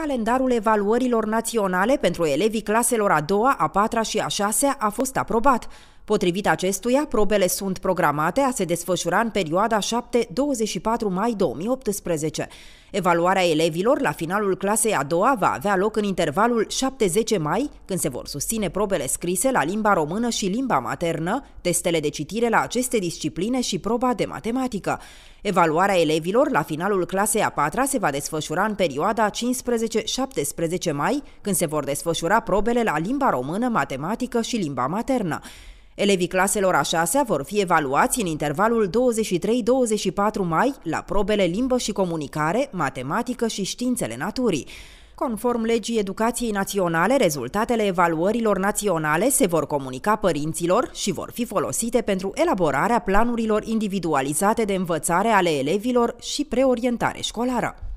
Calendarul evaluărilor naționale pentru elevii claselor a doua, a patra și a șasea a fost aprobat. Potrivit acestuia, probele sunt programate a se desfășura în perioada 7-24 mai 2018. Evaluarea elevilor la finalul clasei a doua va avea loc în intervalul 7-10 mai, când se vor susține probele scrise la limba română și limba maternă, testele de citire la aceste discipline și proba de matematică. Evaluarea elevilor la finalul clasei a patra se va desfășura în perioada 15-17 mai, când se vor desfășura probele la limba română, matematică și limba maternă. Elevii claselor a 6 vor fi evaluați în intervalul 23-24 mai la probele limbă și comunicare, matematică și științele naturii. Conform legii educației naționale, rezultatele evaluărilor naționale se vor comunica părinților și vor fi folosite pentru elaborarea planurilor individualizate de învățare ale elevilor și preorientare școlară.